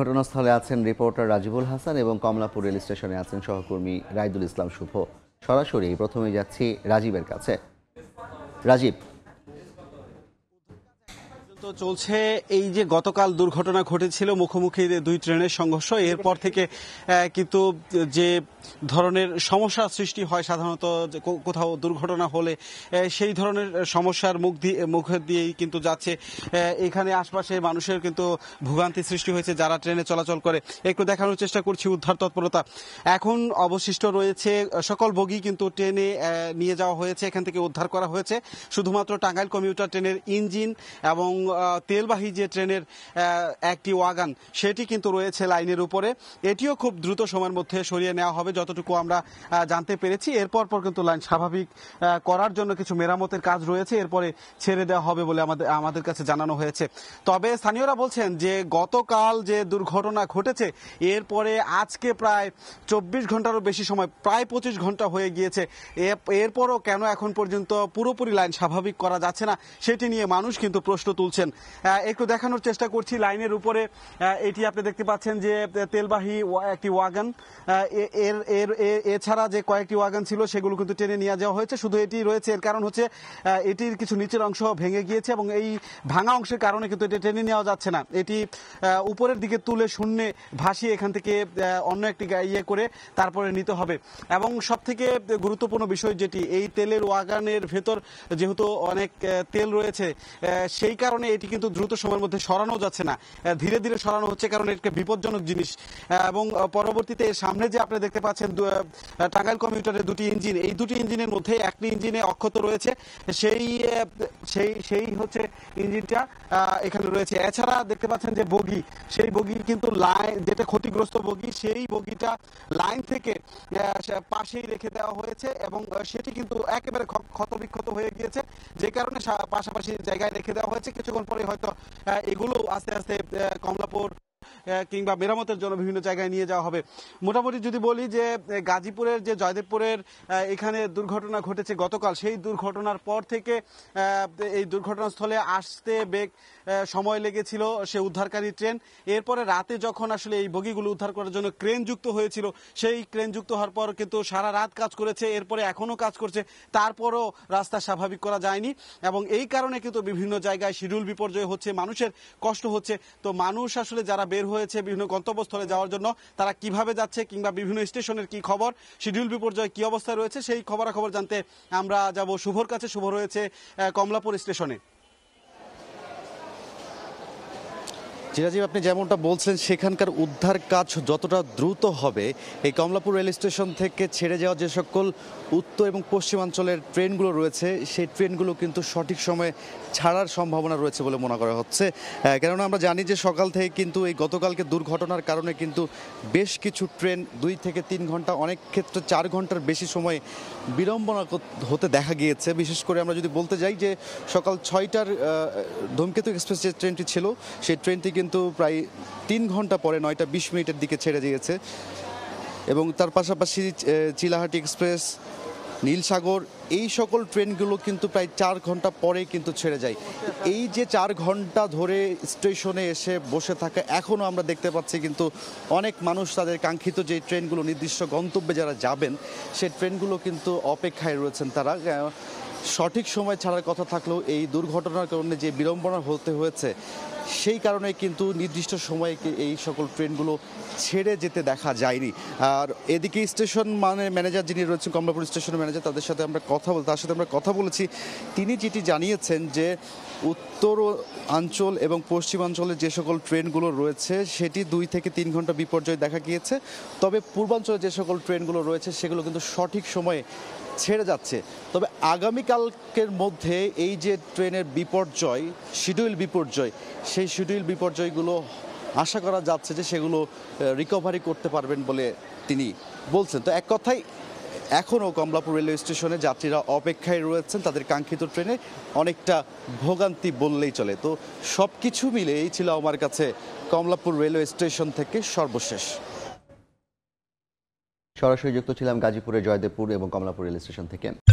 ঘটনাস্থলে আছেন রিপোর্টার রাজিবুল হাসান এবং কমলাপুর রেল স্টেশনে আছেন সহকর্মী রাইদুল ইসলাম শুভ সরাসরি প্রথমে যাচ্ছি রাজীবের কাছে রাজীব তো চলছে এই যে গতকাল দুর্ঘটনা ঘটেছিল মুখোমুখি দুই ট্রেনের সংঘর্ষ এরপর থেকে কিন্তু যে ধরনের সমস্যা সৃষ্টি হয় সাধারণত কোথাও দুর্ঘটনা হলে সেই ধরনের সমস্যার মুখ দিয়ে মুখ দিয়েই কিন্তু যাচ্ছে এখানে আশপাশে মানুষের কিন্তু ভোগান্তি সৃষ্টি হয়েছে যারা ট্রেনে চলাচল করে একটু দেখানোর চেষ্টা করছি উদ্ধার তৎপরতা এখন অবশিষ্ট রয়েছে সকল বগি কিন্তু ট্রেনে নিয়ে যাওয়া হয়েছে এখান থেকে উদ্ধার করা হয়েছে শুধুমাত্র টাঙ্গাইল কমিউটার ট্রেনের ইঞ্জিন এবং তেলবাহী যে ট্রেনের একটি ওয়াগান সেটি কিন্তু রয়েছে লাইনের উপরে এটিও খুব দ্রুত সময়ের মধ্যে সরিয়ে নেওয়া হবে যতটুকু আমরা জানতে পেরেছি এরপর পর কিন্তু লাইন স্বাভাবিক করার জন্য কিছু মেরামতের কাজ রয়েছে এরপরে ছেড়ে দেওয়া হবে বলে আমাদের আমাদের কাছে জানানো হয়েছে তবে স্থানীয়রা বলছেন যে গতকাল যে দুর্ঘটনা ঘটেছে এরপরে আজকে প্রায় চব্বিশ ঘন্টারও বেশি সময় প্রায় পঁচিশ ঘন্টা হয়ে গিয়েছে এরপরও কেন এখন পর্যন্ত পুরোপুরি লাইন স্বাভাবিক করা যাচ্ছে না সেটি নিয়ে মানুষ কিন্তু প্রশ্ন তুলছে করছেন একটু দেখানোর চেষ্টা করছি লাইনের উপরে এটি আপনি দেখতে পাচ্ছেন যে তেলবাহী একটি ওয়াগান এর এর এছাড়া যে কয়েকটি ওয়াগান ছিল সেগুলো কিন্তু টেনে নিয়ে যাওয়া হয়েছে শুধু এটি রয়েছে এর কারণ হচ্ছে এটির কিছু নিচের অংশ ভেঙে গিয়েছে এবং এই ভাঙা অংশের কারণে কিন্তু এটি টেনে নেওয়া যাচ্ছে না এটি উপরের দিকে তুলে শূন্যে ভাসিয়ে এখান থেকে অন্য একটি ইয়ে করে তারপরে নিতে হবে এবং সব থেকে গুরুত্বপূর্ণ বিষয় যেটি এই তেলের ওয়াগানের ভেতর যেহেতু অনেক তেল রয়েছে সেই কারণে এটি কিন্তু দ্রুত সময়ের মধ্যে সরানো যাচ্ছে না ধীরে ধীরে সরানো হচ্ছে কারণ এটাকে বিপজ্জনক জিনিস এবং পরবর্তীতে সামনে যে আপনি দেখতে পাচ্ছেন টাঙ্গাইল কম্পিউটারের দুটি ইঞ্জিন এই দুটি ইঞ্জিনের মধ্যে একটি ইঞ্জিনে অক্ষত রয়েছে সেই সেই সেই হচ্ছে ইঞ্জিনটা এখানে রয়েছে এছাড়া দেখতে পাচ্ছেন যে বগি সেই বগি কিন্তু লাইন যেটা ক্ষতিগ্রস্ত বগি সেই বগিটা লাইন থেকে পাশেই রেখে দেওয়া হয়েছে এবং সেটি কিন্তু একেবারে ক্ষতবিক্ষত হয়ে গিয়েছে যে কারণে পাশাপাশি জায়গায় রেখে দেওয়া হয়েছে কিছু পরে হয়তো এগুলো আস্তে আস্তে কমলাপুর কিংবা মেরামতের জন্য বিভিন্ন জায়গায় নিয়ে যাওয়া হবে মোটামুটি যদি বলি যে গাজীপুরের যে জয়দেবপুরের এখানে দুর্ঘটনা ঘটেছে গতকাল সেই দুর্ঘটনার পর থেকে এই দুর্ঘটনাস্থলে আসতে বেগ সময় লেগেছিল সে উদ্ধারকারী ট্রেন এরপরে রাতে যখন আসলে এই বগিগুলো উদ্ধার করার জন্য ক্রেন যুক্ত হয়েছিল সেই ক্রেন যুক্ত হওয়ার পর কিন্তু সারা রাত কাজ করেছে এরপরে এখনও কাজ করছে তারপরও রাস্তা স্বাভাবিক করা যায়নি এবং এই কারণে কিন্তু বিভিন্ন জায়গায় শিডিউল বিপর্যয় হচ্ছে মানুষের কষ্ট হচ্ছে তো মানুষ আসলে যারা বের হয়েছে বিভিন্ন গন্তব্যস্থলে যাওয়ার জন্য তারা কিভাবে যাচ্ছে কিংবা বিভিন্ন স্টেশনের কি খবর শিডিউল বিপর্যয় কি অবস্থায় রয়েছে সেই খবরাখবর জানতে আমরা যাব শুভর কাছে শুভ রয়েছে কমলাপুর স্টেশনে জিরাজিব আপনি যেমনটা বলছেন সেখানকার উদ্ধার কাজ যতটা দ্রুত হবে এই কমলাপুর রেল স্টেশন থেকে ছেড়ে যাওয়া যে সকল উত্তর এবং পশ্চিমাঞ্চলের ট্রেনগুলো রয়েছে সেই ট্রেনগুলো কিন্তু সঠিক সময়ে ছাড়ার সম্ভাবনা রয়েছে বলে মনে করা হচ্ছে কেননা আমরা জানি যে সকাল থেকে কিন্তু এই গতকালকে দুর্ঘটনার কারণে কিন্তু বেশ কিছু ট্রেন দুই থেকে তিন ঘন্টা অনেক ক্ষেত্রে চার ঘন্টার বেশি সময় বিড়ম্বনা হতে দেখা গিয়েছে বিশেষ করে আমরা যদি বলতে যাই যে সকাল ছয়টার ধূমকেতু এক্সপ্রেস যে ট্রেনটি ছিল সেই ট্রেনটি কিন্তু প্রায় তিন ঘন্টা পরে নয়টা বিশ মিনিটের দিকে ছেড়ে দিয়েছে এবং তার পাশাপাশি চিলাহাটি এক্সপ্রেস নীলসাগর এই সকল ট্রেনগুলো কিন্তু প্রায় চার ঘন্টা পরে কিন্তু ছেড়ে যায় এই যে চার ঘন্টা ধরে স্টেশনে এসে বসে থাকা এখনও আমরা দেখতে পাচ্ছি কিন্তু অনেক মানুষ তাদের কাঙ্ক্ষিত যে ট্রেনগুলো নির্দিষ্ট গন্তব্যে যারা যাবেন সেই ট্রেনগুলো কিন্তু অপেক্ষায় রয়েছেন তারা সঠিক সময় ছাড়ার কথা থাকলেও এই দুর্ঘটনার কারণে যে বিড়ম্বনা হতে হয়েছে সেই কারণে কিন্তু নির্দিষ্ট সময়ে এই সকল ট্রেনগুলো ছেড়ে যেতে দেখা যায়নি আর এদিকে স্টেশন মানে ম্যানেজার যিনি রয়েছেন কমলাপুর স্টেশনের ম্যানেজার তাদের সাথে আমরা কথা বল তার সাথে আমরা কথা বলেছি তিনি যেটি জানিয়েছেন যে উত্তর আঞ্চল এবং পশ্চিমাঞ্চলে যে সকল ট্রেনগুলো রয়েছে সেটি দুই থেকে তিন ঘন্টা বিপর্যয় দেখা গিয়েছে তবে পূর্বাঞ্চলে যে সকল ট্রেনগুলো রয়েছে সেগুলো কিন্তু সঠিক সময়ে ছেড়ে যাচ্ছে তবে আগামীকালকের মধ্যে এই যে ট্রেনের বিপর্যয় শিডিউল বিপর্যয় সেই শিডিউল বিপর্যয়গুলো আশা করা যাচ্ছে যে সেগুলো রিকভারি করতে পারবেন বলে তিনি বলছেন তো এক কথায় এখনও কমলাপুর রেলওয়ে স্টেশনে যাত্রীরা অপেক্ষায় রয়েছেন তাদের কাঙ্ক্ষিত ট্রেনে অনেকটা ভোগান্তি বললেই চলে তো সব কিছু মিলে এই ছিল আমার কাছে কমলাপুর রেলওয়ে স্টেশন থেকে সর্বশেষ সরাসরি যুক্ত ছিলাম গাজীপুরের জয়দেবপুর এবং কমলাপুর রেল স্টেশন থেকে